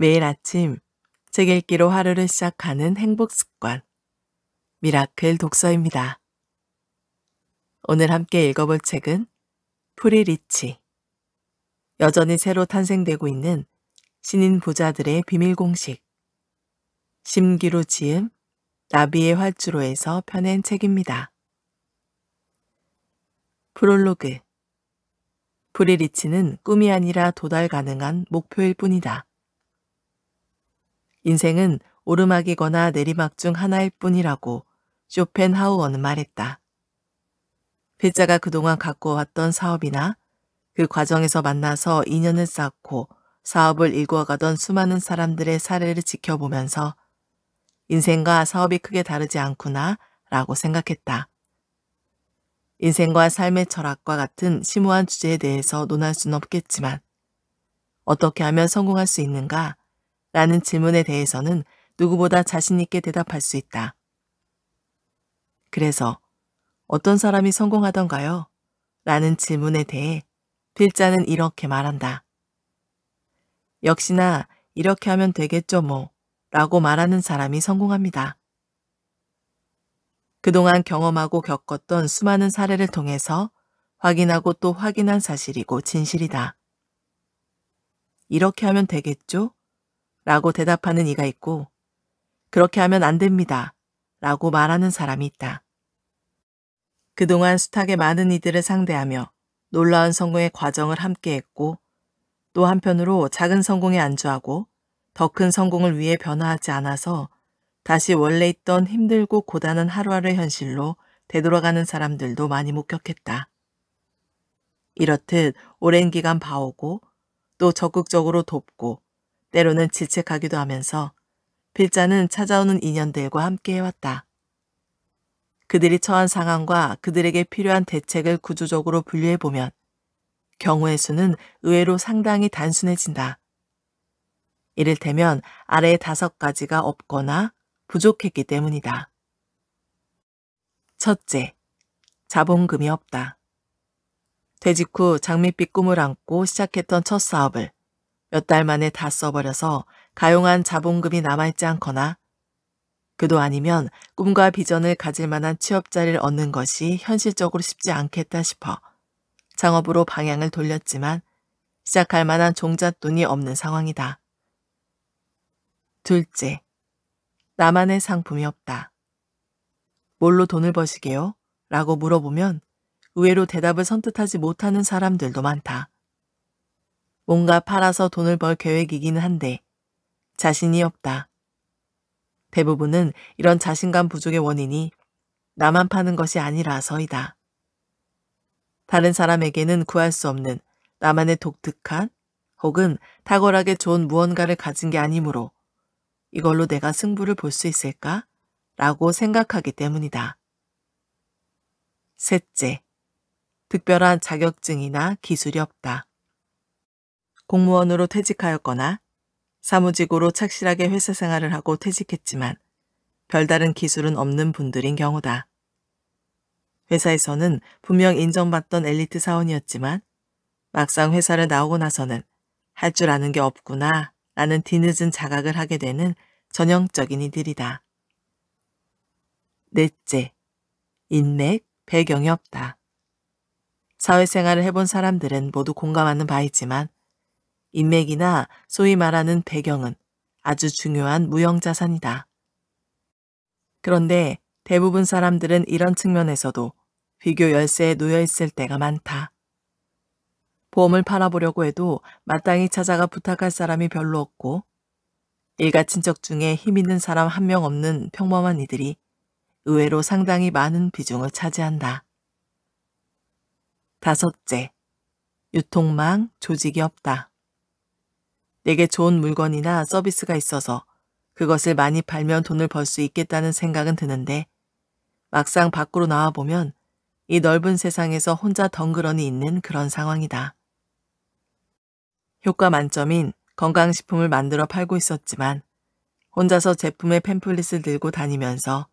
매일 아침 책 읽기로 하루를 시작하는 행복 습관. 미라클 독서입니다. 오늘 함께 읽어볼 책은 프리리치. 여전히 새로 탄생되고 있는 신인 부자들의 비밀 공식. 심기로 지음 나비의 활주로에서 펴낸 책입니다. 프롤로그. 프리리치는 꿈이 아니라 도달 가능한 목표일 뿐이다. 인생은 오르막이거나 내리막 중 하나일 뿐이라고 쇼펜하우어는 말했다. 필자가 그동안 갖고 왔던 사업이나 그 과정에서 만나서 인연을 쌓고 사업을 일궈가던 수많은 사람들의 사례를 지켜보면서 인생과 사업이 크게 다르지 않구나 라고 생각했다. 인생과 삶의 철학과 같은 심오한 주제에 대해서 논할 순 없겠지만 어떻게 하면 성공할 수 있는가 라는 질문에 대해서는 누구보다 자신있게 대답할 수 있다. 그래서 어떤 사람이 성공하던가요? 라는 질문에 대해 필자는 이렇게 말한다. 역시나 이렇게 하면 되겠죠 뭐 라고 말하는 사람이 성공합니다. 그동안 경험하고 겪었던 수많은 사례를 통해서 확인하고 또 확인한 사실이고 진실이다. 이렇게 하면 되겠죠? 라고 대답하는 이가 있고, 그렇게 하면 안 됩니다. 라고 말하는 사람이 있다. 그동안 숱하게 많은 이들을 상대하며 놀라운 성공의 과정을 함께했고, 또 한편으로 작은 성공에 안주하고 더 큰 성공을 위해 변화하지 않아서 다시 원래 있던 힘들고 고단한 하루하루의 현실로 되돌아가는 사람들도 많이 목격했다. 이렇듯 오랜 기간 봐오고 또 적극적으로 돕고 때로는 질책하기도 하면서 필자는 찾아오는 인연들과 함께 해왔다. 그들이 처한 상황과 그들에게 필요한 대책을 구조적으로 분류해보면 경우의 수는 의외로 상당히 단순해진다. 이를테면 아래의 다섯 가지가 없거나 부족했기 때문이다. 첫째, 자본금이 없다. 퇴직 후 장밋빛 꿈을 안고 시작했던 첫 사업을 몇달 만에 다 써버려서 가용한 자본금이 남아있지 않거나 그도 아니면 꿈과 비전을 가질 만한 취업자리를 얻는 것이 현실적으로 쉽지 않겠다 싶어 창업으로 방향을 돌렸지만 시작할 만한 종잣돈이 없는 상황이다. 둘째, 나만의 상품이 없다. 뭘로 돈을 버시게요? 라고 물어보면 의외로 대답을 선뜻하지 못하는 사람들도 많다. 뭔가 팔아서 돈을 벌계획이긴 한데 자신이 없다. 대부분은 이런 자신감 부족의 원인이 나만 파는 것이 아니라서이다. 다른 사람에게는 구할 수 없는 나만의 독특한 혹은 탁월하게 좋은 무언가를 가진 게 아니므로 이걸로 내가 승부를 볼 수 있을까? 라고 생각하기 때문이다. 셋째, 특별한 자격증이나 기술이 없다. 공무원으로 퇴직하였거나 사무직으로 착실하게 회사 생활을 하고 퇴직했지만 별다른 기술은 없는 분들인 경우다. 회사에서는 분명 인정받던 엘리트 사원이었지만 막상 회사를 나오고 나서는 할 줄 아는 게 없구나 라는 뒤늦은 자각을 하게 되는 전형적인 이들이다. 넷째, 인맥, 배경이 없다. 사회생활을 해본 사람들은 모두 공감하는 바이지만 인맥이나 소위 말하는 배경은 아주 중요한 무형자산이다. 그런데 대부분 사람들은 이런 측면에서도 비교 열쇠에 놓여 있을 때가 많다. 보험을 팔아보려고 해도 마땅히 찾아가 부탁할 사람이 별로 없고 일가 친척 중에 힘 있는 사람 한 명 없는 평범한 이들이 의외로 상당히 많은 비중을 차지한다. 다섯째, 유통망 조직이 없다. 내게 좋은 물건이나 서비스가 있어서 그것을 많이 팔면 돈을 벌 수 있겠다는 생각은 드는데 막상 밖으로 나와보면 이 넓은 세상에서 혼자 덩그러니 있는 그런 상황이다. 효과 만점인 건강식품을 만들어 팔고 있었지만 혼자서 제품의 팸플릿을 들고 다니면서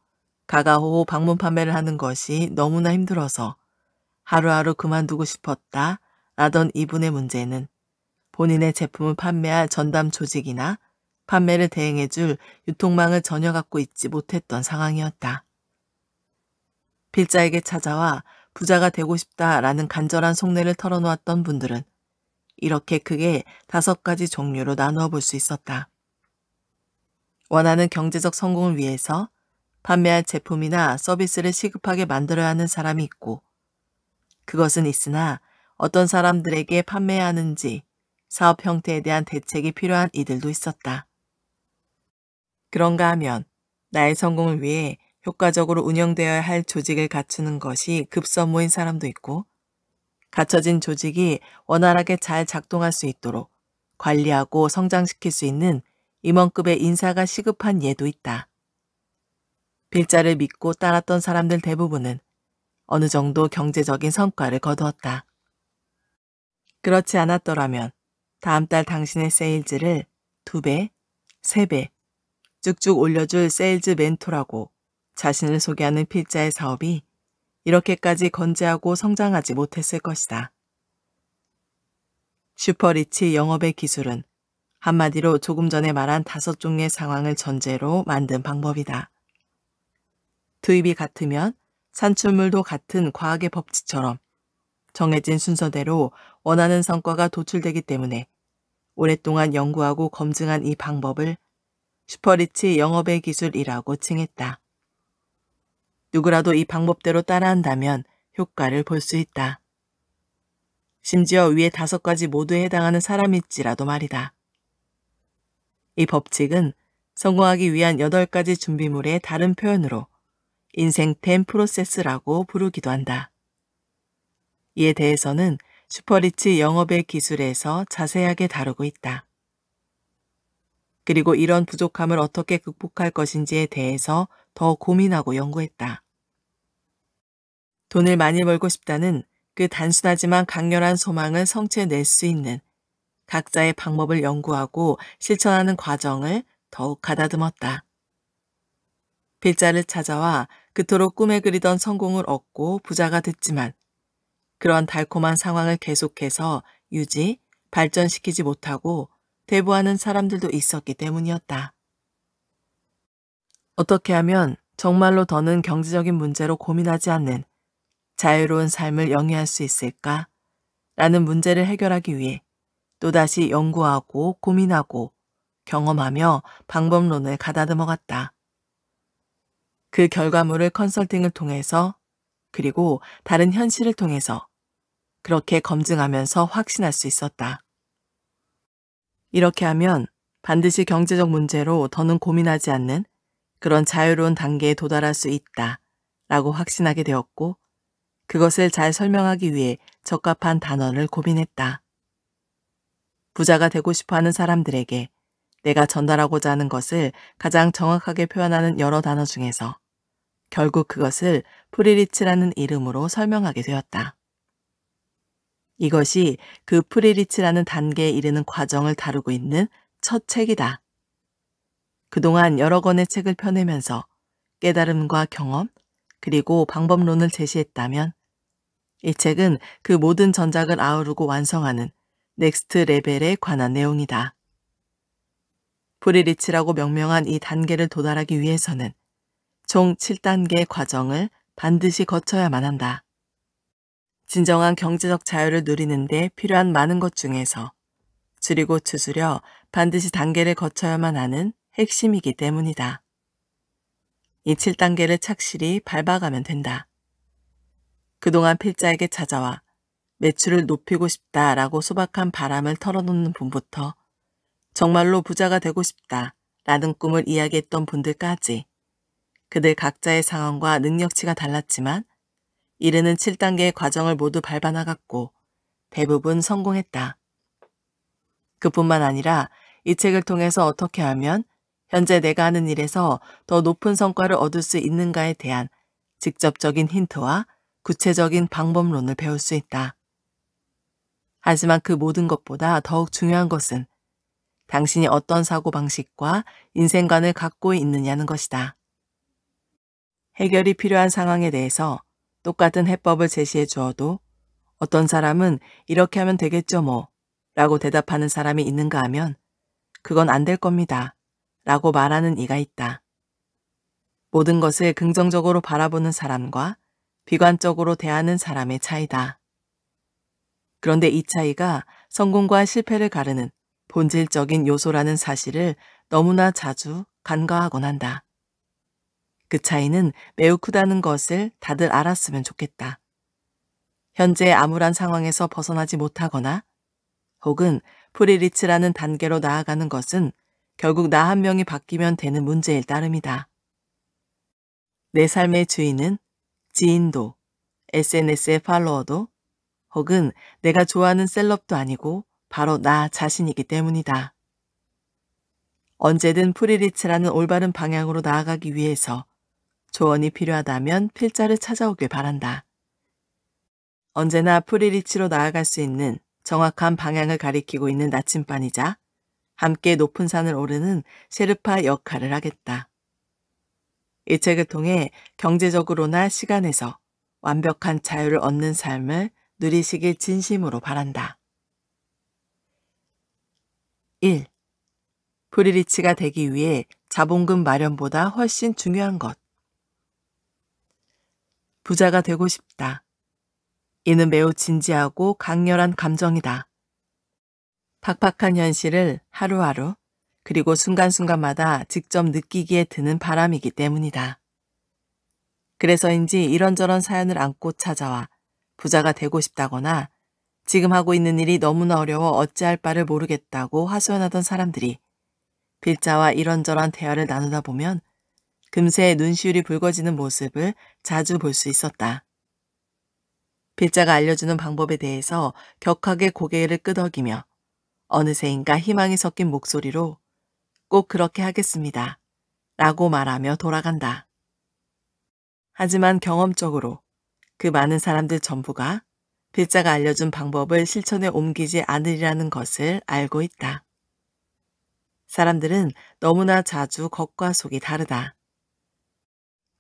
가가호호 방문 판매를 하는 것이 너무나 힘들어서 하루하루 그만두고 싶었다 라던 이분의 문제는 본인의 제품을 판매할 전담 조직이나 판매를 대행해줄 유통망을 전혀 갖고 있지 못했던 상황이었다. 필자에게 찾아와 부자가 되고 싶다라는 간절한 속내를 털어놓았던 분들은 이렇게 크게 다섯 가지 종류로 나누어 볼 수 있었다. 원하는 경제적 성공을 위해서 판매할 제품이나 서비스를 시급하게 만들어야 하는 사람이 있고, 그것은 있으나 어떤 사람들에게 판매하는지 사업 형태에 대한 대책이 필요한 이들도 있었다. 그런가 하면 나의 성공을 위해 효과적으로 운영되어야 할 조직을 갖추는 것이 급선무인 사람도 있고 갖춰진 조직이 원활하게 잘 작동할 수 있도록 관리하고 성장시킬 수 있는 임원급의 인사가 시급한 예도 있다. 빌자를 믿고 따랐던 사람들 대부분은 어느 정도 경제적인 성과를 거두었다. 그렇지 않았더라면 다음 달 당신의 세일즈를 두배세 배 쭉쭉 올려줄 세일즈 멘토라고 자신을 소개하는 필자의 사업이 이렇게까지 건재하고 성장하지 못했을 것이다. 슈퍼리치 영업의 기술은 한마디로 조금 전에 말한 다섯 종류의 상황을 전제로 만든 방법이다. 투입이 같으면 산출물도 같은 과학의 법칙처럼 정해진 순서대로 원하는 성과가 도출되기 때문에 오랫동안 연구하고 검증한 이 방법을 슈퍼리치 영업의 기술이라고 칭했다. 누구라도 이 방법대로 따라한다면 효과를 볼 수 있다. 심지어 위에 다섯 가지 모두에 해당하는 사람일지라도 말이다. 이 법칙은 성공하기 위한 여덟 가지 준비물의 다른 표현으로 인생템 프로세스라고 부르기도 한다. 이에 대해서는 슈퍼리치 영업의 기술에서 자세하게 다루고 있다. 그리고 이런 부족함을 어떻게 극복할 것인지에 대해서 더 고민하고 연구했다. 돈을 많이 벌고 싶다는 그 단순하지만 강렬한 소망을 성취해낼 수 있는 각자의 방법을 연구하고 실천하는 과정을 더욱 가다듬었다. 필자를 찾아와 그토록 꿈에 그리던 성공을 얻고 부자가 됐지만 그러한 달콤한 상황을 계속해서 유지, 발전시키지 못하고 대부하는 사람들도 있었기 때문이었다. 어떻게 하면 정말로 더는 경제적인 문제로 고민하지 않는 자유로운 삶을 영위할 수 있을까? 라는 문제를 해결하기 위해 또다시 연구하고 고민하고 경험하며 방법론을 가다듬어 갔다. 그 결과물을 컨설팅을 통해서 그리고 다른 현실을 통해서 그렇게 검증하면서 확신할 수 있었다. 이렇게 하면 반드시 경제적 문제로 더는 고민하지 않는 그런 자유로운 단계에 도달할 수 있다 라고 확신하게 되었고 그것을 잘 설명하기 위해 적합한 단어를 고민했다. 부자가 되고 싶어 하는 사람들에게 내가 전달하고자 하는 것을 가장 정확하게 표현하는 여러 단어 중에서 결국 그것을 프리리치라는 이름으로 설명하게 되었다. 이것이 그 프리리치라는 단계에 이르는 과정을 다루고 있는 첫 책이다. 그동안 여러 권의 책을 펴내면서 깨달음과 경험, 그리고 방법론을 제시했다면 이 책은 그 모든 전작을 아우르고 완성하는 넥스트 레벨에 관한 내용이다. 프리리치라고 명명한 이 단계를 도달하기 위해서는 총 7단계의 과정을 반드시 거쳐야만 한다. 진정한 경제적 자유를 누리는 데 필요한 많은 것 중에서 줄이고 추스려 반드시 단계를 거쳐야만 하는 핵심이기 때문이다. 이 7단계를 착실히 밟아가면 된다. 그동안 필자에게 찾아와 매출을 높이고 싶다라고 소박한 바람을 털어놓는 분부터 정말로 부자가 되고 싶다라는 꿈을 이야기했던 분들까지 그들 각자의 상황과 능력치가 달랐지만 이르는 7단계의 과정을 모두 밟아나갔고 대부분 성공했다. 그뿐만 아니라 이 책을 통해서 어떻게 하면 현재 내가 하는 일에서 더 높은 성과를 얻을 수 있는가에 대한 직접적인 힌트와 구체적인 방법론을 배울 수 있다. 하지만 그 모든 것보다 더욱 중요한 것은 당신이 어떤 사고방식과 인생관을 갖고 있느냐는 것이다. 해결이 필요한 상황에 대해서 똑같은 해법을 제시해 주어도 어떤 사람은 이렇게 하면 되겠죠 뭐 라고 대답하는 사람이 있는가 하면 그건 안 될 겁니다 라고 말하는 이가 있다. 모든 것을 긍정적으로 바라보는 사람과 비관적으로 대하는 사람의 차이다. 그런데 이 차이가 성공과 실패를 가르는 본질적인 요소라는 사실을 너무나 자주 간과하곤 한다. 그 차이는 매우 크다는 것을 다들 알았으면 좋겠다. 현재 암울한 상황에서 벗어나지 못하거나 혹은 프리리츠라는 단계로 나아가는 것은 결국 나 한 명이 바뀌면 되는 문제일 따름이다. 내 삶의 주인은 지인도, SNS의 팔로워도 혹은 내가 좋아하는 셀럽도 아니고 바로 나 자신이기 때문이다. 언제든 프리리츠라는 올바른 방향으로 나아가기 위해서 조언이 필요하다면 필자를 찾아오길 바란다. 언제나 프리리치로 나아갈 수 있는 정확한 방향을 가리키고 있는 나침반이자 함께 높은 산을 오르는 세르파 역할을 하겠다. 이 책을 통해 경제적으로나 시간에서 완벽한 자유를 얻는 삶을 누리시길 진심으로 바란다. 1. 프리리치가 되기 위해 자본금 마련보다 훨씬 중요한 것. 부자가 되고 싶다. 이는 매우 진지하고 강렬한 감정이다. 팍팍한 현실을 하루하루 그리고 순간순간마다 직접 느끼기에 드는 바람이기 때문이다. 그래서인지 이런저런 사연을 안고 찾아와 부자가 되고 싶다거나 지금 하고 있는 일이 너무나 어려워 어찌할 바를 모르겠다고 하소연하던 사람들이 빌자와 이런저런 대화를 나누다 보면 금세 눈시울이 붉어지는 모습을 자주 볼 수 있었다. 필자가 알려주는 방법에 대해서 격하게 고개를 끄덕이며 어느새인가 희망이 섞인 목소리로 꼭 그렇게 하겠습니다. 라고 말하며 돌아간다. 하지만 경험적으로 그 많은 사람들 전부가 필자가 알려준 방법을 실천에 옮기지 않으리라는 것을 알고 있다. 사람들은 너무나 자주 겉과 속이 다르다.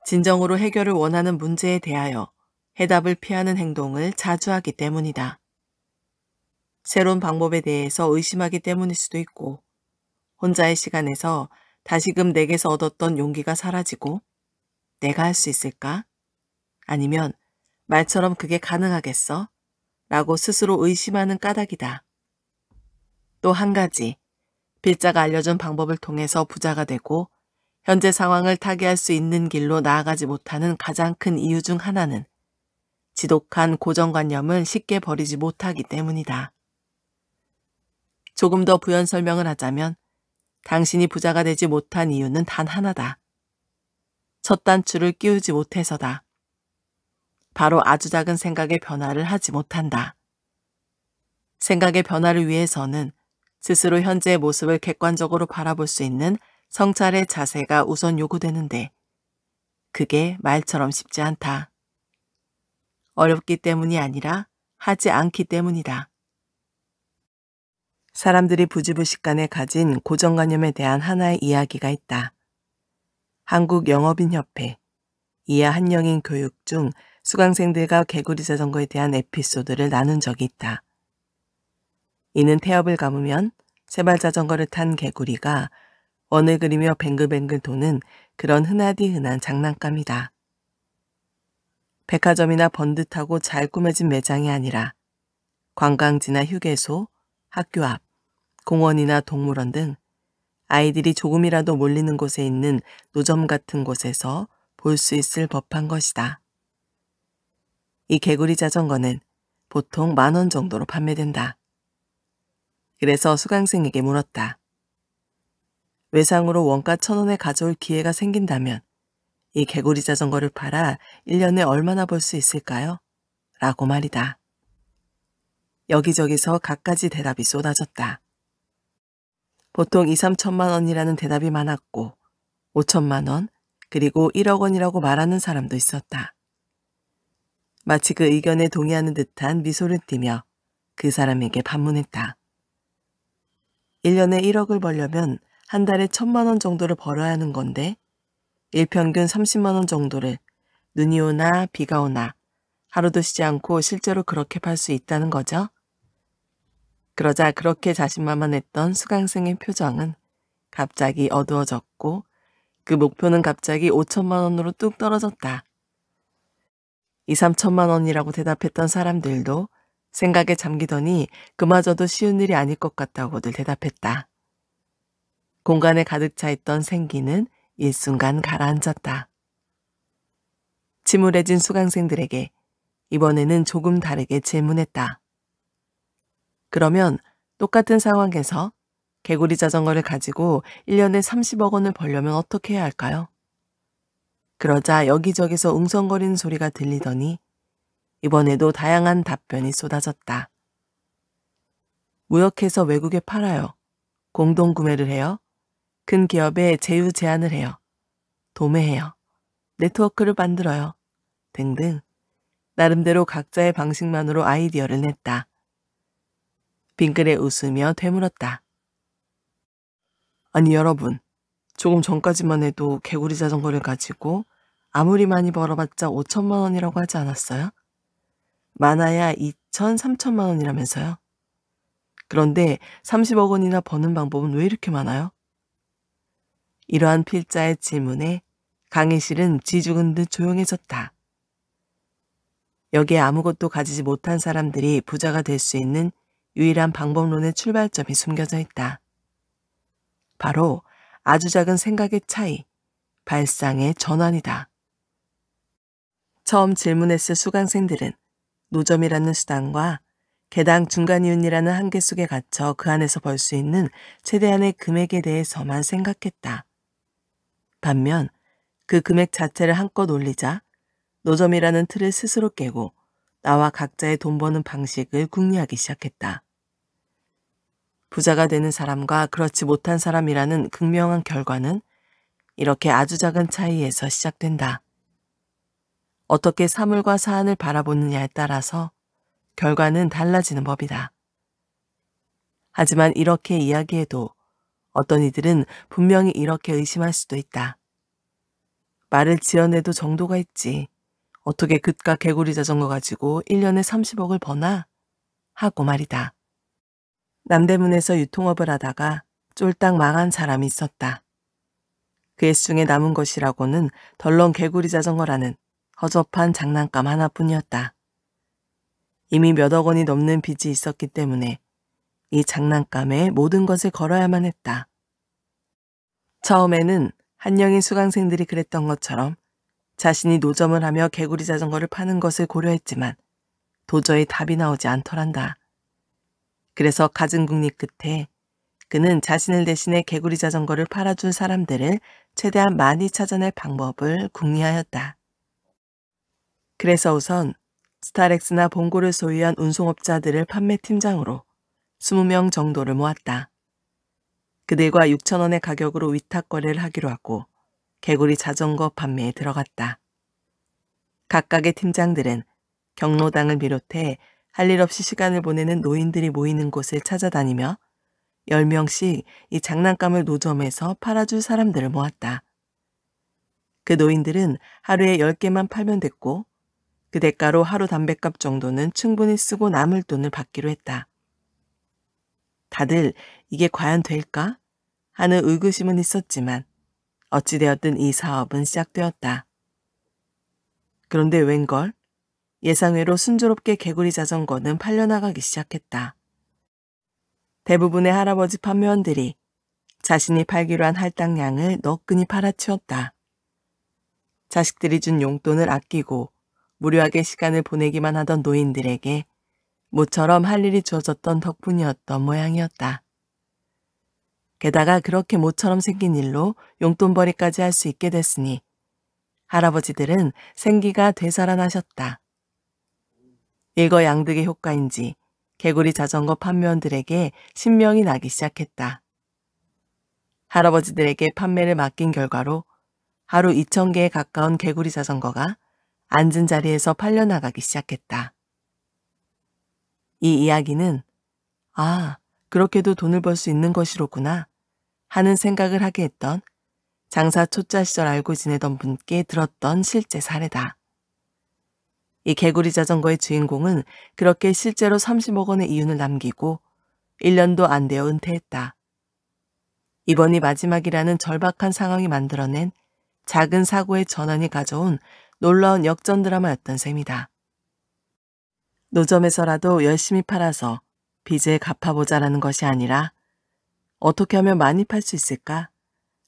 진정으로 해결을 원하는 문제에 대하여 해답을 피하는 행동을 자주 하기 때문이다. 새로운 방법에 대해서 의심하기 때문일 수도 있고 혼자의 시간에서 다시금 내게서 얻었던 용기가 사라지고 내가 할 수 있을까? 아니면 말처럼 그게 가능하겠어? 라고 스스로 의심하는 까닭이다. 또 한 가지, 빌자가 알려준 방법을 통해서 부자가 되고 현재 상황을 타개할 수 있는 길로 나아가지 못하는 가장 큰 이유 중 하나는 지독한 고정관념을 쉽게 버리지 못하기 때문이다. 조금 더 부연 설명을 하자면 당신이 부자가 되지 못한 이유는 단 하나다. 첫 단추를 끼우지 못해서다. 바로 아주 작은 생각의 변화를 하지 못한다. 생각의 변화를 위해서는 스스로 현재의 모습을 객관적으로 바라볼 수 있는 성찰의 자세가 우선 요구되는데 그게 말처럼 쉽지 않다. 어렵기 때문이 아니라 하지 않기 때문이다. 사람들이 부지부식간에 가진 고정관념에 대한 하나의 이야기가 있다. 한국 영업인협회, 이하 한영인 교육 중 수강생들과 개구리 자전거에 대한 에피소드를 나눈 적이 있다. 이는 태엽을 감으면 세발 자전거를 탄 개구리가 원을 그리며 뱅글뱅글 도는 그런 흔하디 흔한 장난감이다. 백화점이나 번듯하고 잘 꾸며진 매장이 아니라 관광지나 휴게소, 학교 앞, 공원이나 동물원 등 아이들이 조금이라도 몰리는 곳에 있는 노점 같은 곳에서 볼 수 있을 법한 것이다. 이 개구리 자전거는 보통 만 원 정도로 판매된다. 그래서 수강생에게 물었다. 외상으로 원가 천원에 가져올 기회가 생긴다면 이 개구리 자전거를 팔아 1년에 얼마나 벌 수 있을까요? 라고 말이다. 여기저기서 갖가지 대답이 쏟아졌다. 보통 2, 3천만 원이라는 대답이 많았고 5천만 원 그리고 1억 원이라고 말하는 사람도 있었다. 마치 그 의견에 동의하는 듯한 미소를 띠며 그 사람에게 반문했다. 1년에 1억을 벌려면 한 달에 천만 원 정도를 벌어야 하는 건데 일평균 30만 원 정도를 눈이 오나 비가 오나 하루도 쉬지 않고 실제로 그렇게 팔 수 있다는 거죠. 그러자 그렇게 자신만만했던 수강생의 표정은 갑자기 어두워졌고 그 목표는 갑자기 5천만 원으로 뚝 떨어졌다. 2, 3천만 원이라고 대답했던 사람들도 생각에 잠기더니 그마저도 쉬운 일이 아닐 것 같다고들 대답했다. 공간에 가득 차 있던 생기는 일순간 가라앉았다. 침울해진 수강생들에게 이번에는 조금 다르게 질문했다. 그러면 똑같은 상황에서 개구리 자전거를 가지고 1년에 30억 원을 벌려면 어떻게 해야 할까요? 그러자 여기저기서 웅성거리는 소리가 들리더니 이번에도 다양한 답변이 쏟아졌다. 무역해서 외국에 팔아요. 공동구매를 해요. 큰기업에 제휴 제안을 해요. 도매해요. 네트워크를 만들어요. 등등 나름대로 각자의 방식만으로 아이디어를 냈다. 빙글에 웃으며 되물었다. 아니 여러분, 조금 전까지만 해도 개구리 자전거를 가지고 아무리 많이 벌어봤자 5천만 원이라고 하지 않았어요? 많아야 2천, 3천만 원이라면서요? 그런데 30억 원이나 버는 방법은 왜 이렇게 많아요? 이러한 필자의 질문에 강의실은 지죽은 듯 조용해졌다. 여기에 아무것도 가지지 못한 사람들이 부자가 될 수 있는 유일한 방법론의 출발점이 숨겨져 있다. 바로 아주 작은 생각의 차이, 발상의 전환이다. 처음 질문했을 수강생들은 노점이라는 수단과 개당 중간이윤이라는 한계 속에 갇혀 그 안에서 벌 수 있는 최대한의 금액에 대해서만 생각했다. 반면 그 금액 자체를 한껏 올리자 노점이라는 틀을 스스로 깨고 나와 각자의 돈 버는 방식을 궁리하기 시작했다. 부자가 되는 사람과 그렇지 못한 사람이라는 극명한 결과는 이렇게 아주 작은 차이에서 시작된다. 어떻게 사물과 사안을 바라보느냐에 따라서 결과는 달라지는 법이다. 하지만 이렇게 이야기해도 어떤 이들은 분명히 이렇게 의심할 수도 있다. 말을 지어내도 정도가 있지. 어떻게 그깟 개구리 자전거 가지고 1년에 30억을 버나? 하고 말이다. 남대문에서 유통업을 하다가 쫄딱 망한 사람이 있었다. 그 애중에 남은 것이라고는 덜렁 개구리 자전거라는 허접한 장난감 하나뿐이었다. 이미 몇억 원이 넘는 빚이 있었기 때문에 이 장난감에 모든 것을 걸어야만 했다. 처음에는 한영인 수강생들이 그랬던 것처럼 자신이 노점을 하며 개구리 자전거를 파는 것을 고려했지만 도저히 답이 나오지 않더란다. 그래서 가진 국립 끝에 그는 자신을 대신해 개구리 자전거를 팔아준 사람들을 최대한 많이 찾아낼 방법을 궁리하였다. 그래서 우선 스타렉스나 봉고를 소유한 운송업자들을 판매팀장으로 20명 정도를 모았다. 그들과 6천 원의 가격으로 위탁 거래를 하기로 하고 개구리 자전거 판매에 들어갔다. 각각의 팀장들은 경로당을 비롯해 할 일 없이 시간을 보내는 노인들이 모이는 곳을 찾아다니며 10명씩 이 장난감을 노점에서 팔아줄 사람들을 모았다. 그 노인들은 하루에 10개만 팔면 됐고 그 대가로 하루 담뱃값 정도는 충분히 쓰고 남을 돈을 받기로 했다. 다들 이게 과연 될까? 하는 의구심은 있었지만 어찌되었든 이 사업은 시작되었다. 그런데 웬걸? 예상외로 순조롭게 개구리 자전거는 팔려나가기 시작했다. 대부분의 할아버지 판매원들이 자신이 팔기로 한 할당량을 너끈히 팔아치웠다. 자식들이 준 용돈을 아끼고 무료하게 시간을 보내기만 하던 노인들에게 모처럼 할 일이 주어졌던 덕분이었던 모양이었다. 게다가 그렇게 모처럼 생긴 일로 용돈벌이까지 할 수 있게 됐으니 할아버지들은 생기가 되살아나셨다. 일거양득의 효과인지 개구리 자전거 판매원들에게 신명이 나기 시작했다. 할아버지들에게 판매를 맡긴 결과로 하루 2,000개에 가까운 개구리 자전거가 앉은 자리에서 팔려나가기 시작했다. 이 이야기는 아, 그렇게도 돈을 벌 수 있는 것이로구나 하는 생각을 하게 했던 장사 초짜 시절 알고 지내던 분께 들었던 실제 사례다. 이 개구리 자전거의 주인공은 그렇게 실제로 30억 원의 이윤을 남기고 1년도 안 되어 은퇴했다. 이번이 마지막이라는 절박한 상황이 만들어낸 작은 사고의 전환이 가져온 놀라운 역전 드라마였던 셈이다. 노점에서라도 열심히 팔아서 빚을 갚아보자라는 것이 아니라 어떻게 하면 많이 팔 수 있을까?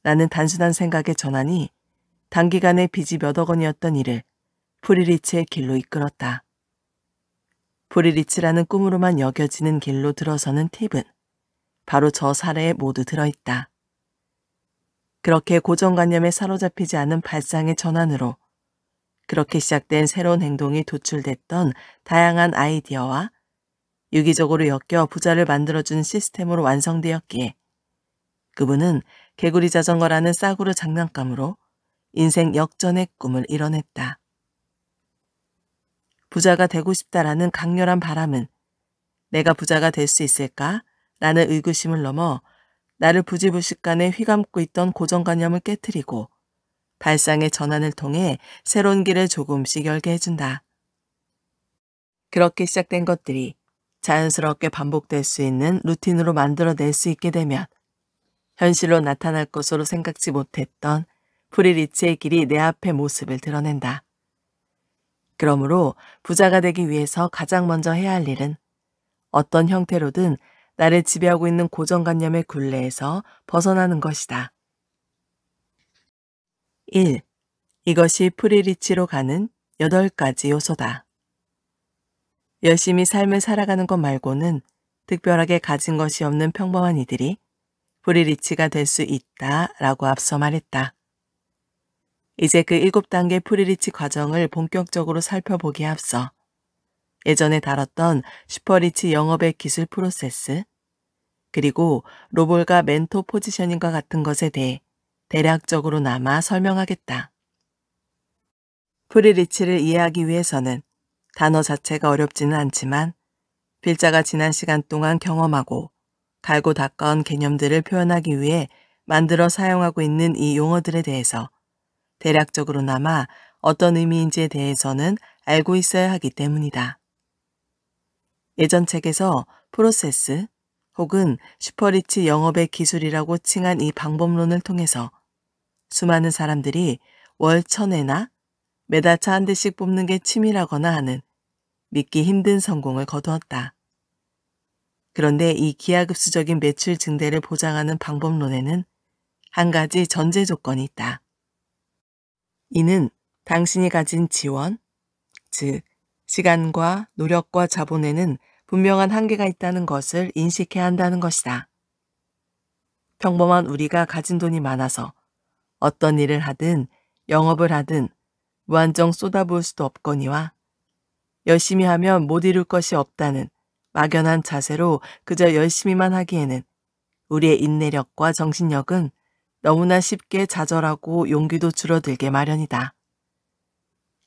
라는 단순한 생각의 전환이 단기간에 빚이 몇억 원이었던 일을 프리리치의 길로 이끌었다. 프리리치라는 꿈으로만 여겨지는 길로 들어서는 팁은 바로 저 사례에 모두 들어있다. 그렇게 고정관념에 사로잡히지 않은 발상의 전환으로 그렇게 시작된 새로운 행동이 도출됐던 다양한 아이디어와 유기적으로 엮여 부자를 만들어준 시스템으로 완성되었기에 그분은 개구리 자전거라는 싸구려 장난감으로 인생 역전의 꿈을 이뤄냈다. 부자가 되고 싶다라는 강렬한 바람은 내가 부자가 될 수 있을까? 라는 의구심을 넘어 나를 부지불식간에 휘감고 있던 고정관념을 깨뜨리고 발상의 전환을 통해 새로운 길을 조금씩 열게 해준다. 그렇게 시작된 것들이 자연스럽게 반복될 수 있는 루틴으로 만들어낼 수 있게 되면 현실로 나타날 것으로 생각지 못했던 프리리치의 길이 내 앞에 모습을 드러낸다. 그러므로 부자가 되기 위해서 가장 먼저 해야 할 일은 어떤 형태로든 나를 지배하고 있는 고정관념의 굴레에서 벗어나는 것이다. 1. 이것이 프리리치로 가는 8가지 요소다. 열심히 삶을 살아가는 것 말고는 특별하게 가진 것이 없는 평범한 이들이 프리리치가 될 수 있다 라고 앞서 말했다. 이제 그 7단계 프리리치 과정을 본격적으로 살펴보기에 앞서 예전에 다뤘던 슈퍼리치 영업의 기술 프로세스, 그리고 로볼과 멘토 포지셔닝과 같은 것에 대해 대략적으로나마 설명하겠다. 프리리치를 이해하기 위해서는 단어 자체가 어렵지는 않지만 필자가 지난 시간 동안 경험하고 갈고 닦아온 개념들을 표현하기 위해 만들어 사용하고 있는 이 용어들에 대해서 대략적으로나마 어떤 의미인지에 대해서는 알고 있어야 하기 때문이다. 예전 책에서 프로세스 혹은 슈퍼리치 영업의 기술이라고 칭한 이 방법론을 통해서 수많은 사람들이 월 천회나 매달 차 한 대씩 뽑는 게 취미라거나 하는 믿기 힘든 성공을 거두었다. 그런데 이 기하급수적인 매출 증대를 보장하는 방법론에는 한 가지 전제 조건이 있다. 이는 당신이 가진 지원, 즉 시간과 노력과 자본에는 분명한 한계가 있다는 것을 인식해야 한다는 것이다. 평범한 우리가 가진 돈이 많아서 어떤 일을 하든 영업을 하든 무한정 쏟아부을 수도 없거니와 열심히 하면 못 이룰 것이 없다는 막연한 자세로 그저 열심히만 하기에는 우리의 인내력과 정신력은 너무나 쉽게 좌절하고 용기도 줄어들게 마련이다.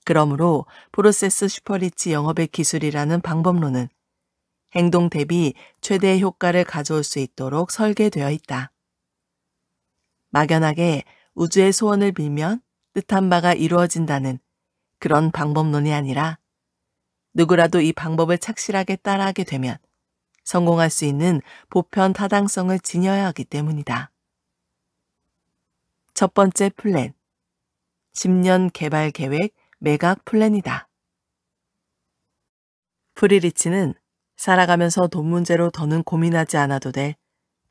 그러므로 프로세스 슈퍼리치 영업의 기술이라는 방법론은 행동 대비 최대의 효과를 가져올 수 있도록 설계되어 있다. 막연하게 우주의 소원을 빌면 뜻한 바가 이루어진다는 그런 방법론이 아니라 누구라도 이 방법을 착실하게 따라하게 되면 성공할 수 있는 보편 타당성을 지녀야 하기 때문이다. 첫 번째 플랜. 10년 개발 계획 매각 플랜이다. 프리리치는 살아가면서 돈 문제로 더는 고민하지 않아도 될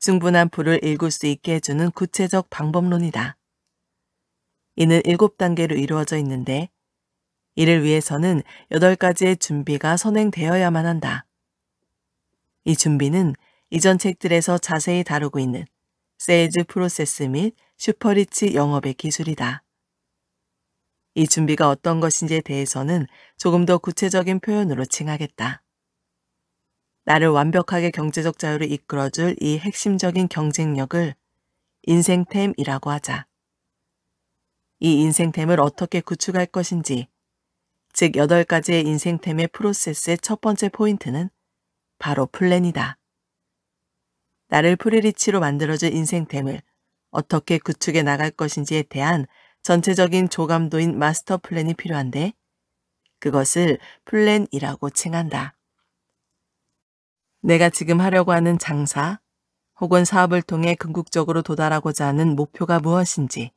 충분한 불을 읽을 수 있게 해주는 구체적 방법론이다. 이는 7단계로 이루어져 있는데 이를 위해서는 8가지의 준비가 선행되어야만 한다. 이 준비는 이전 책들에서 자세히 다루고 있는 세일즈 프로세스 및 슈퍼리치 영업의 기술이다. 이 준비가 어떤 것인지에 대해서는 조금 더 구체적인 표현으로 칭하겠다. 나를 완벽하게 경제적 자유를 이끌어줄 이 핵심적인 경쟁력을 인생템이라고 하자. 이 인생템을 어떻게 구축할 것인지, 즉 8가지의 인생템의 프로세스의 첫 번째 포인트는 바로 플랜이다. 나를 프리리치로 만들어줄 인생템을 어떻게 구축해 나갈 것인지에 대한 전체적인 조감도인 마스터 플랜이 필요한데 그것을 플랜이라고 칭한다. 내가 지금 하려고 하는 장사 혹은 사업을 통해 궁극적으로 도달하고자 하는 목표가 무엇인지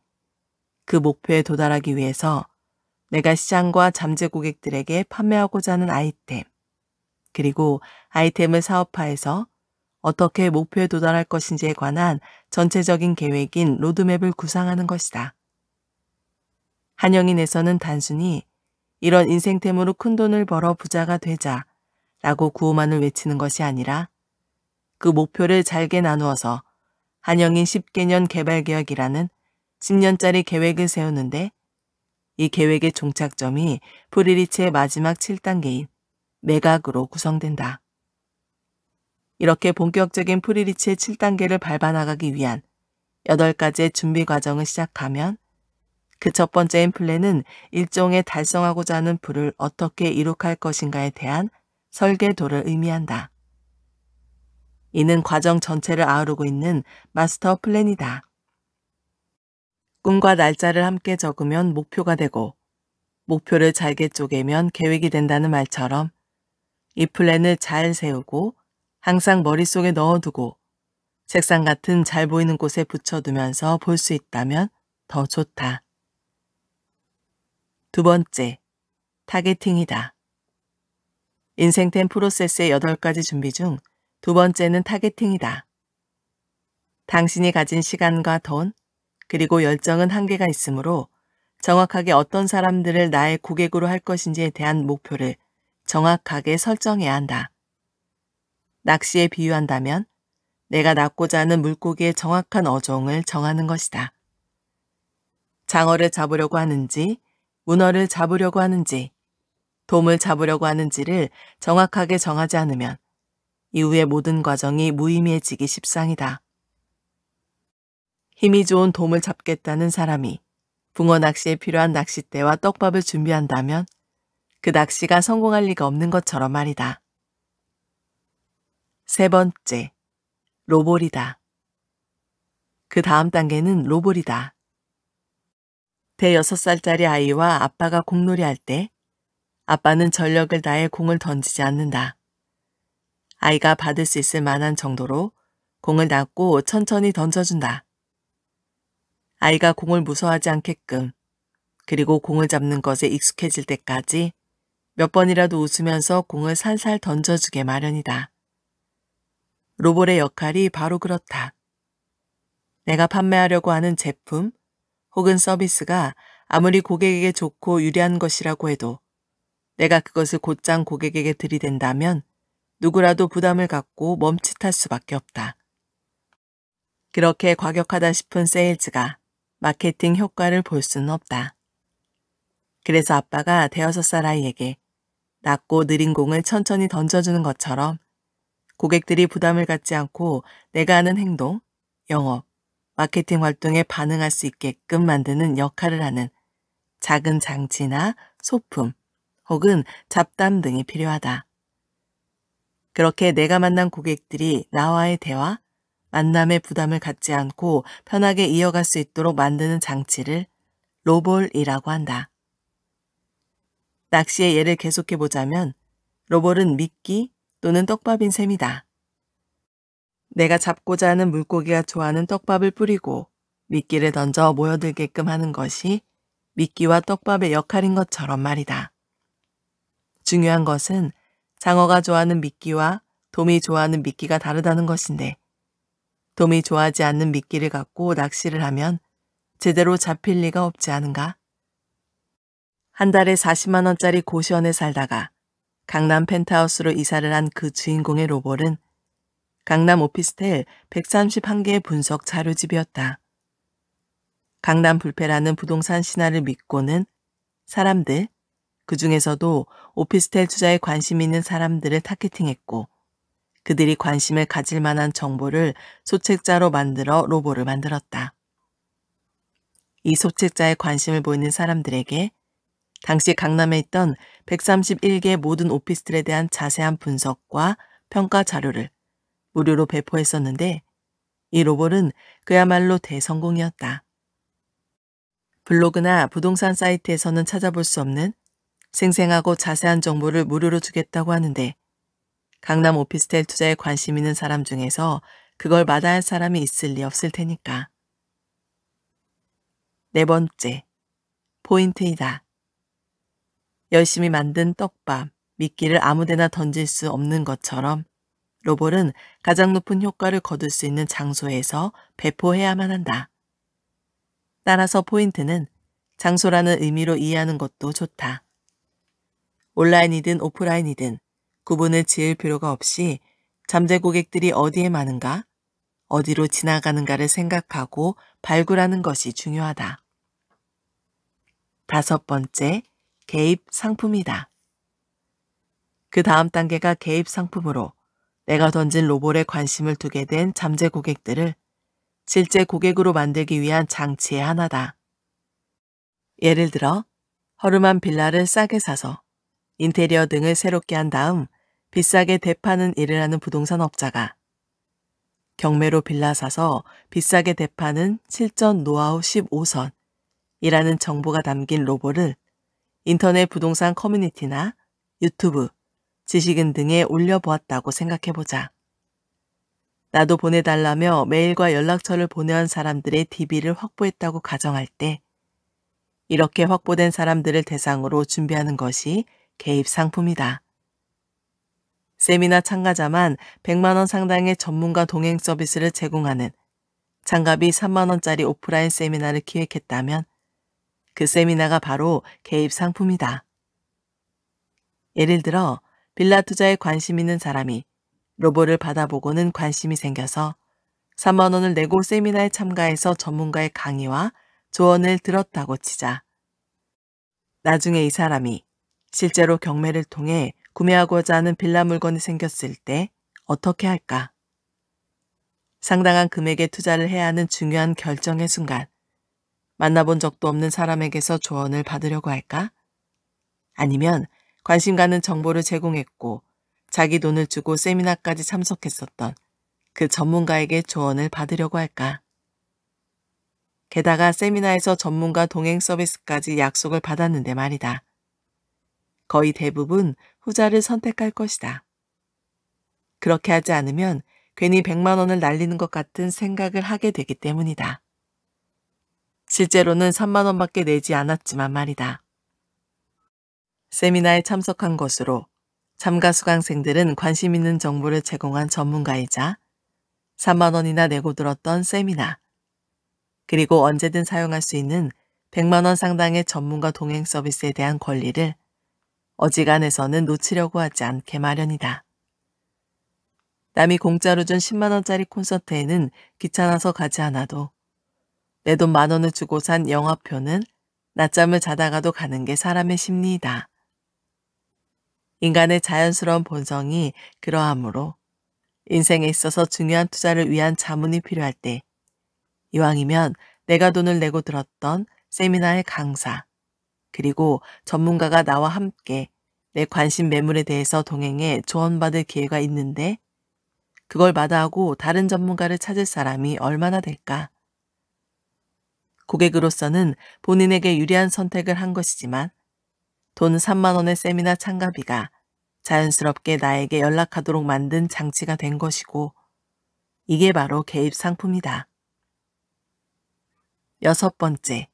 그 목표에 도달하기 위해서 내가 시장과 잠재 고객들에게 판매하고자 하는 아이템, 그리고 아이템을 사업화해서 어떻게 목표에 도달할 것인지에 관한 전체적인 계획인 로드맵을 구상하는 것이다. 한영인에서는 단순히 이런 인생템으로 큰 돈을 벌어 부자가 되자 라고 구호만을 외치는 것이 아니라 그 목표를 잘게 나누어서 한영인 10개년 개발계혁이라는 10년짜리 계획을 세우는데 이 계획의 종착점이 브리리치의 마지막 7단계인 매각으로 구성된다. 이렇게 본격적인 프리리치의 7단계를 밟아나가기 위한 8가지의 준비 과정을 시작하면 그 첫 번째인 플랜은 일종의 달성하고자 하는 불을 어떻게 이룩할 것인가에 대한 설계도를 의미한다. 이는 과정 전체를 아우르고 있는 마스터 플랜이다. 꿈과 날짜를 함께 적으면 목표가 되고 목표를 잘게 쪼개면 계획이 된다는 말처럼 이 플랜을 잘 세우고 항상 머릿속에 넣어두고 책상 같은 잘 보이는 곳에 붙여두면서 볼 수 있다면 더 좋다. 두 번째, 타겟팅이다. 인생템 프로세스의 8가지 준비 중 두 번째는 타겟팅이다. 당신이 가진 시간과 돈, 그리고 열정은 한계가 있으므로 정확하게 어떤 사람들을 나의 고객으로 할 것인지에 대한 목표를 정확하게 설정해야 한다. 낚시에 비유한다면 내가 낚고자 하는 물고기의 정확한 어종을 정하는 것이다. 장어를 잡으려고 하는지, 문어를 잡으려고 하는지, 돔을 잡으려고 하는지를 정확하게 정하지 않으면 이후의 모든 과정이 무의미해지기 십상이다. 힘이 좋은 돔을 잡겠다는 사람이 붕어 낚시에 필요한 낚싯대와 떡밥을 준비한다면 그 낚시가 성공할 리가 없는 것처럼 말이다. 세 번째, 로볼이다. 그 다음 단계는 로볼이다. 대여섯 살짜리 아이와 아빠가 공놀이 할 때 아빠는 전력을 다해 공을 던지지 않는다. 아이가 받을 수 있을 만한 정도로 공을 낮고 천천히 던져준다. 아이가 공을 무서워하지 않게끔 그리고 공을 잡는 것에 익숙해질 때까지 몇 번이라도 웃으면서 공을 살살 던져주게 마련이다. 로봇의 역할이 바로 그렇다. 내가 판매하려고 하는 제품 혹은 서비스가 아무리 고객에게 좋고 유리한 것이라고 해도 내가 그것을 곧장 고객에게 들이댄다면 누구라도 부담을 갖고 멈칫할 수밖에 없다. 그렇게 과격하다 싶은 세일즈가 마케팅 효과를 볼 수는 없다. 그래서 아빠가 대여섯 살 아이에게 낮고 느린 공을 천천히 던져주는 것처럼 고객들이 부담을 갖지 않고 내가 하는 행동, 영업, 마케팅 활동에 반응할 수 있게끔 만드는 역할을 하는 작은 장치나 소품 혹은 잡담 등이 필요하다. 그렇게 내가 만난 고객들이 나와의 대화, 만남의 부담을 갖지 않고 편하게 이어갈 수 있도록 만드는 장치를 로볼이라고 한다. 낚시의 예를 계속해 보자면 로볼은 미끼 또는 떡밥인 셈이다. 내가 잡고자 하는 물고기가 좋아하는 떡밥을 뿌리고 미끼를 던져 모여들게끔 하는 것이 미끼와 떡밥의 역할인 것처럼 말이다. 중요한 것은 장어가 좋아하는 미끼와 도미 좋아하는 미끼가 다르다는 것인데 돔이 좋아하지 않는 미끼를 갖고 낚시를 하면 제대로 잡힐 리가 없지 않은가? 한 달에 40만원짜리 고시원에 살다가 강남 펜트하우스로 이사를 한 그 주인공의 로봇은 강남 오피스텔 131개의 분석 자료집이었다. 강남 불패라는 부동산 신화를 믿고는 사람들, 그 중에서도 오피스텔 투자에 관심 있는 사람들을 타겟팅했고 그들이 관심을 가질 만한 정보를 소책자로 만들어 로봇을 만들었다. 이 소책자에 관심을 보이는 사람들에게 당시 강남에 있던 131개 모든 오피스텔에 대한 자세한 분석과 평가 자료를 무료로 배포했었는데 이 로봇은 그야말로 대성공이었다. 블로그나 부동산 사이트에서는 찾아볼 수 없는 생생하고 자세한 정보를 무료로 주겠다고 하는데 강남 오피스텔 투자에 관심 있는 사람 중에서 그걸 마다할 사람이 있을 리 없을 테니까. 네 번째, 포인트이다. 열심히 만든 떡밥, 미끼를 아무데나 던질 수 없는 것처럼 로봇은 가장 높은 효과를 거둘 수 있는 장소에서 배포해야만 한다. 따라서 포인트는 장소라는 의미로 이해하는 것도 좋다. 온라인이든 오프라인이든 구분을 지을 필요가 없이 잠재 고객들이 어디에 많은가, 어디로 지나가는가를 생각하고 발굴하는 것이 중요하다. 다섯 번째, 개입 상품이다. 그 다음 단계가 개입 상품으로 내가 던진 로봇에 관심을 두게 된 잠재 고객들을 실제 고객으로 만들기 위한 장치의 하나다. 예를 들어, 허름한 빌라를 싸게 사서 인테리어 등을 새롭게 한 다음 비싸게 대파는 일을 하는 부동산 업자가 경매로 빌라 사서 비싸게 대파는 실전 노하우 15선이라는 정보가 담긴 로봇을 인터넷 부동산 커뮤니티나 유튜브, 지식인 등에 올려보았다고 생각해보자. 나도 보내달라며 메일과 연락처를 보내온 사람들의 DB를 확보했다고 가정할 때 이렇게 확보된 사람들을 대상으로 준비하는 것이 개입 상품이다. 세미나 참가자만 100만원 상당의 전문가 동행 서비스를 제공하는 참가비 3만원짜리 오프라인 세미나를 기획했다면 그 세미나가 바로 개입 상품이다. 예를 들어 빌라 투자에 관심 있는 사람이 로봇을 받아보고는 관심이 생겨서 3만원을 내고 세미나에 참가해서 전문가의 강의와 조언을 들었다고 치자. 나중에 이 사람이 실제로 경매를 통해 구매하고자 하는 빌라 물건이 생겼을 때 어떻게 할까? 상당한 금액의 투자를 해야 하는 중요한 결정의 순간, 만나본 적도 없는 사람에게서 조언을 받으려고 할까? 아니면 관심 가는 정보를 제공했고 자기 돈을 주고 세미나까지 참석했었던 그 전문가에게 조언을 받으려고 할까? 게다가 세미나에서 전문가 동행 서비스까지 약속을 받았는데 말이다. 거의 대부분 후자를 선택할 것이다. 그렇게 하지 않으면 괜히 100만 원을 날리는 것 같은 생각을 하게 되기 때문이다. 실제로는 3만 원밖에 내지 않았지만 말이다. 세미나에 참석한 것으로 참가 수강생들은 관심 있는 정보를 제공한 전문가이자 3만 원이나 내고 들었던 세미나, 그리고 언제든 사용할 수 있는 100만 원 상당의 전문가 동행 서비스에 대한 권리를 어지간해서는 놓치려고 하지 않게 마련이다. 남이 공짜로 준 10만원짜리 콘서트에는 귀찮아서 가지 않아도 내 돈 만원을 주고 산 영화표는 낮잠을 자다가도 가는 게 사람의 심리이다. 인간의 자연스러운 본성이 그러하므로 인생에 있어서 중요한 투자를 위한 자문이 필요할 때 이왕이면 내가 돈을 내고 들었던 세미나의 강사 그리고 전문가가 나와 함께 내 관심 매물에 대해서 동행해 조언받을 기회가 있는데 그걸 마다하고 다른 전문가를 찾을 사람이 얼마나 될까? 고객으로서는 본인에게 유리한 선택을 한 것이지만 돈 3만 원의 세미나 참가비가 자연스럽게 나에게 연락하도록 만든 장치가 된 것이고 이게 바로 개입 상품이다. 여섯 번째,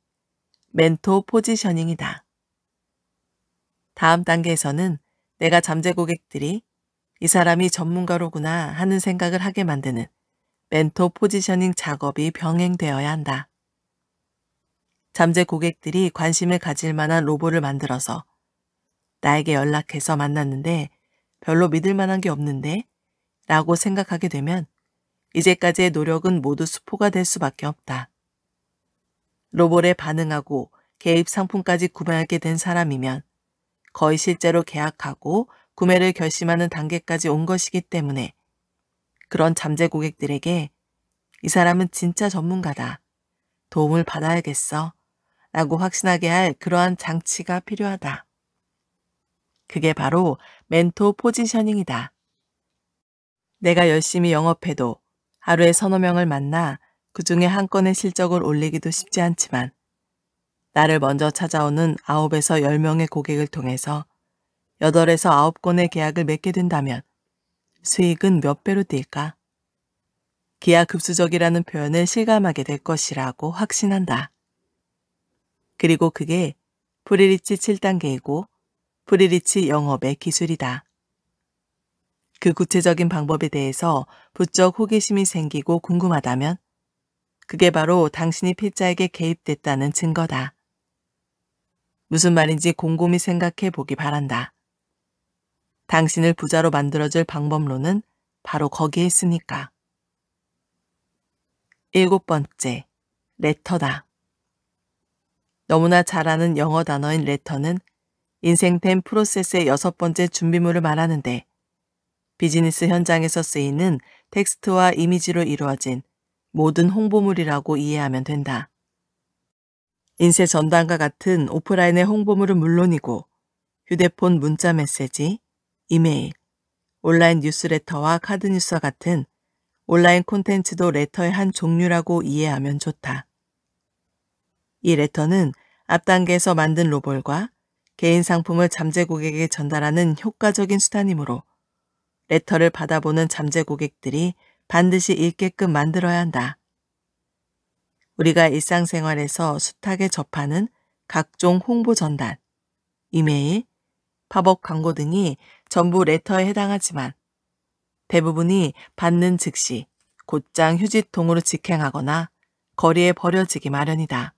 멘토 포지셔닝이다. 다음 단계에서는 내가 잠재 고객들이 이 사람이 전문가로구나 하는 생각을 하게 만드는 멘토 포지셔닝 작업이 병행되어야 한다. 잠재 고객들이 관심을 가질 만한 로봇을 만들어서 나에게 연락해서 만났는데 별로 믿을 만한 게 없는데 라고 생각하게 되면 이제까지의 노력은 모두 수포가 될 수밖에 없다. 로봇에 반응하고 개입 상품까지 구매하게 된 사람이면 거의 실제로 계약하고 구매를 결심하는 단계까지 온 것이기 때문에 그런 잠재 고객들에게 이 사람은 진짜 전문가다. 도움을 받아야겠어. 라고 확신하게 할 그러한 장치가 필요하다. 그게 바로 멘토 포지셔닝이다. 내가 열심히 영업해도 하루에 서너 명을 만나 그 중에 한 건의 실적을 올리기도 쉽지 않지만 나를 먼저 찾아오는 9에서 10명의 고객을 통해서 8에서 9건의 계약을 맺게 된다면 수익은 몇 배로 뛸까? 기하급수적이라는 표현을 실감하게 될 것이라고 확신한다. 그리고 그게 프리리치 7단계이고 프리리치 영업의 기술이다. 그 구체적인 방법에 대해서 부쩍 호기심이 생기고 궁금하다면 그게 바로 당신이 필자에게 개입됐다는 증거다. 무슨 말인지 곰곰이 생각해 보기 바란다. 당신을 부자로 만들어줄 방법론은 바로 거기에 있으니까. 일곱 번째, 레터다. 너무나 잘 아는 영어 단어인 레터는 인생템 프로세스의 여섯 번째 준비물을 말하는데 비즈니스 현장에서 쓰이는 텍스트와 이미지로 이루어진 모든 홍보물이라고 이해하면 된다. 인쇄 전단과 같은 오프라인의 홍보물은 물론이고 휴대폰 문자 메시지, 이메일, 온라인 뉴스레터와 카드뉴스와 같은 온라인 콘텐츠도 레터의 한 종류라고 이해하면 좋다. 이 레터는 앞 단계에서 만든 로볼과 개인 상품을 잠재 고객에게 전달하는 효과적인 수단이므로 레터를 받아보는 잠재 고객들이 반드시 읽게끔 만들어야 한다. 우리가 일상생활에서 숱하게 접하는 각종 홍보 전단, 이메일, 팝업 광고 등이 전부 레터에 해당하지만 대부분이 받는 즉시 곧장 휴지통으로 직행하거나 거리에 버려지기 마련이다.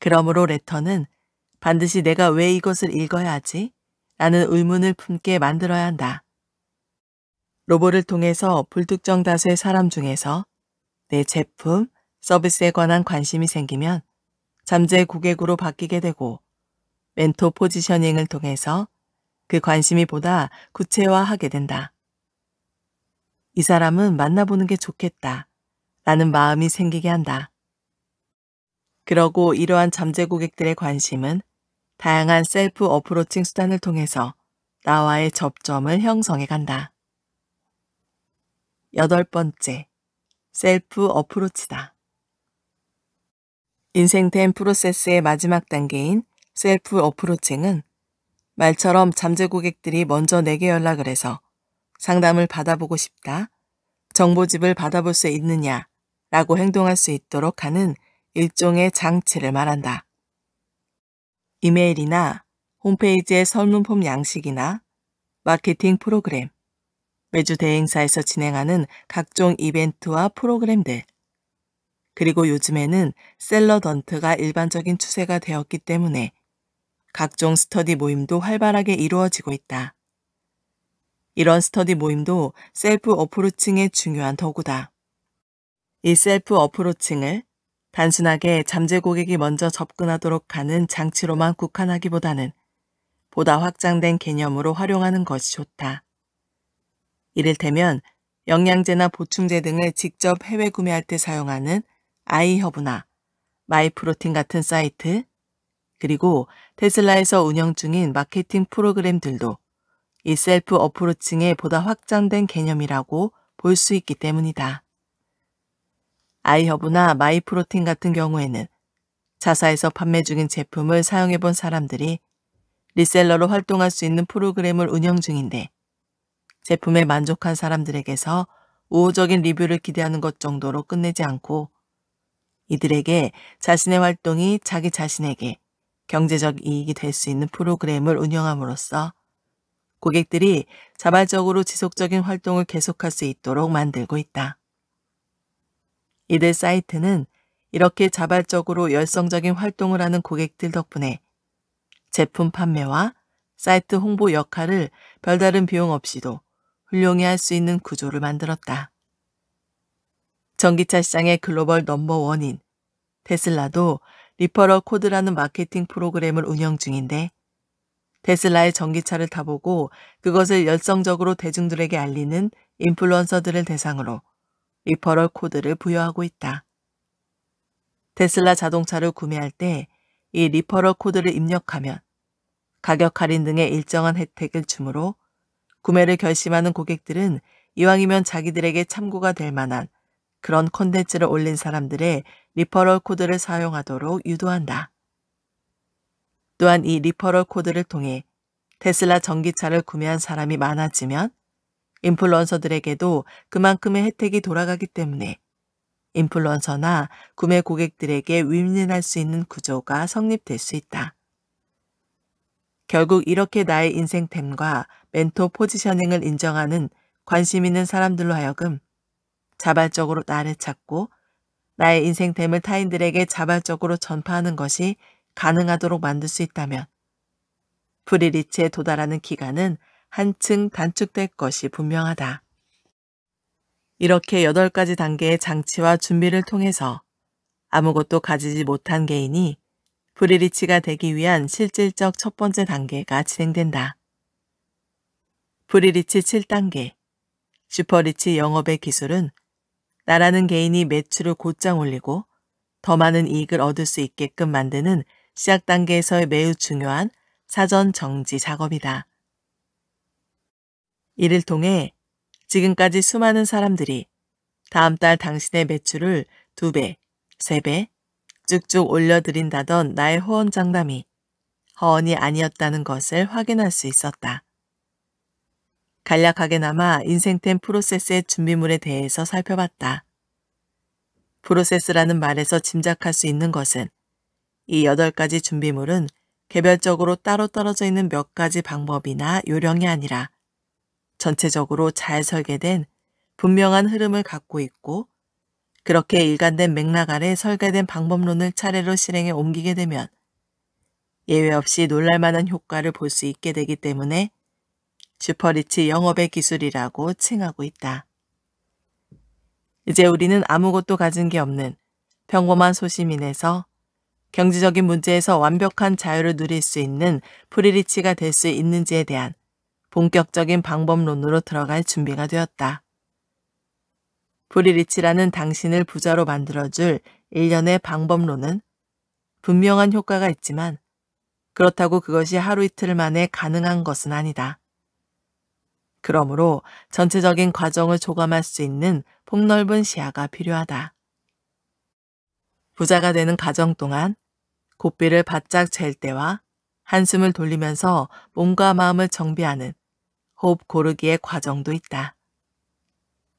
그러므로 레터는 반드시 내가 왜 이것을 읽어야 하지? 라는 의문을 품게 만들어야 한다. 로봇을 통해서 불특정 다수의 사람 중에서 내 제품, 서비스에 관한 관심이 생기면 잠재 고객으로 바뀌게 되고 멘토 포지셔닝을 통해서 그 관심이 보다 구체화하게 된다. 이 사람은 만나보는 게 좋겠다. 라는 마음이 생기게 한다. 그러고 이러한 잠재 고객들의 관심은 다양한 셀프 어프로칭 수단을 통해서 나와의 접점을 형성해 간다. 여덟 번째, 셀프 어프로치다. 인생된 프로세스의 마지막 단계인 셀프 어프로칭은 말처럼 잠재 고객들이 먼저 내게 연락을 해서 상담을 받아보고 싶다, 정보집을 받아볼 수 있느냐 라고 행동할 수 있도록 하는 일종의 장치를 말한다. 이메일이나 홈페이지의 설문폼 양식이나 마케팅 프로그램, 매주 대행사에서 진행하는 각종 이벤트와 프로그램들, 그리고 요즘에는 셀러던트가 일반적인 추세가 되었기 때문에 각종 스터디 모임도 활발하게 이루어지고 있다. 이런 스터디 모임도 셀프 어프로칭의 중요한 도구다. 이 셀프 어프로칭을 단순하게 잠재 고객이 먼저 접근하도록 하는 장치로만 국한하기보다는 보다 확장된 개념으로 활용하는 것이 좋다. 이를테면 영양제나 보충제 등을 직접 해외 구매할 때 사용하는 아이허브나 마이프로틴 같은 사이트, 그리고 테슬라에서 운영 중인 마케팅 프로그램들도 이 셀프 어프로칭에 보다 확장된 개념이라고 볼 수 있기 때문이다. 아이허브나 마이프로틴 같은 경우에는 자사에서 판매 중인 제품을 사용해 본 사람들이 리셀러로 활동할 수 있는 프로그램을 운영 중인데 제품에 만족한 사람들에게서 우호적인 리뷰를 기대하는 것 정도로 끝내지 않고 이들에게 자신의 활동이 자기 자신에게 경제적 이익이 될 수 있는 프로그램을 운영함으로써 고객들이 자발적으로 지속적인 활동을 계속할 수 있도록 만들고 있다. 이들 사이트는 이렇게 자발적으로 열성적인 활동을 하는 고객들 덕분에 제품 판매와 사이트 홍보 역할을 별다른 비용 없이도 훌륭히 할 수 있는 구조를 만들었다. 전기차 시장의 글로벌 넘버원인 테슬라도 리퍼럴 코드라는 마케팅 프로그램을 운영 중인데 테슬라의 전기차를 타보고 그것을 열성적으로 대중들에게 알리는 인플루언서들을 대상으로 리퍼럴 코드를 부여하고 있다. 테슬라 자동차를 구매할 때 이 리퍼럴 코드를 입력하면 가격 할인 등의 일정한 혜택을 주므로 구매를 결심하는 고객들은 이왕이면 자기들에게 참고가 될 만한 그런 콘텐츠를 올린 사람들의 리퍼럴 코드를 사용하도록 유도한다. 또한 이 리퍼럴 코드를 통해 테슬라 전기차를 구매한 사람이 많아지면 인플루언서들에게도 그만큼의 혜택이 돌아가기 때문에 인플루언서나 구매 고객들에게 윈윈할 수 있는 구조가 성립될 수 있다. 결국 이렇게 나의 인생템과 멘토 포지셔닝을 인정하는 관심 있는 사람들로 하여금 자발적으로 나를 찾고 나의 인생됨을 타인들에게 자발적으로 전파하는 것이 가능하도록 만들 수 있다면 브리리치에 도달하는 기간은 한층 단축될 것이 분명하다. 이렇게 8가지 단계의 장치와 준비를 통해서 아무것도 가지지 못한 개인이 브리리치가 되기 위한 실질적 첫 번째 단계가 진행된다. 브리리치 7단계 슈퍼리치 영업의 기술은 나라는 개인이 매출을 곧장 올리고 더 많은 이익을 얻을 수 있게끔 만드는 시작 단계에서의 매우 중요한 사전 정지 작업이다. 이를 통해 지금까지 수많은 사람들이 다음 달 당신의 매출을 두배세 배 쭉쭉 올려드린다던 나의 호언장담이 허언이 아니었다는 것을 확인할 수 있었다. 간략하게나마 인생템 프로세스의 준비물에 대해서 살펴봤다. 프로세스라는 말에서 짐작할 수 있는 것은 이 여덟 가지 준비물은 개별적으로 따로 떨어져 있는 몇 가지 방법이나 요령이 아니라 전체적으로 잘 설계된 분명한 흐름을 갖고 있고 그렇게 일관된 맥락 아래 설계된 방법론을 차례로 실행에 옮기게 되면 예외 없이 놀랄만한 효과를 볼 수 있게 되기 때문에 슈퍼리치 영업의 기술이라고 칭하고 있다. 이제 우리는 아무것도 가진 게 없는 평범한 소시민에서 경제적인 문제에서 완벽한 자유를 누릴 수 있는 프리리치가 될 수 있는지에 대한 본격적인 방법론으로 들어갈 준비가 되었다. 프리리치라는 당신을 부자로 만들어줄 일련의 방법론은 분명한 효과가 있지만 그렇다고 그것이 하루 이틀 만에 가능한 것은 아니다. 그러므로 전체적인 과정을 조감할 수 있는 폭넓은 시야가 필요하다. 부자가 되는 과정 동안 고삐를 바짝 잴 때와 한숨을 돌리면서 몸과 마음을 정비하는 호흡 고르기의 과정도 있다.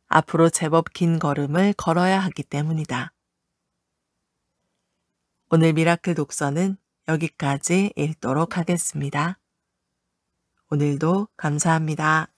앞으로 제법 긴 걸음을 걸어야 하기 때문이다. 오늘 미라클 독서는 여기까지 읽도록 하겠습니다. 오늘도 감사합니다.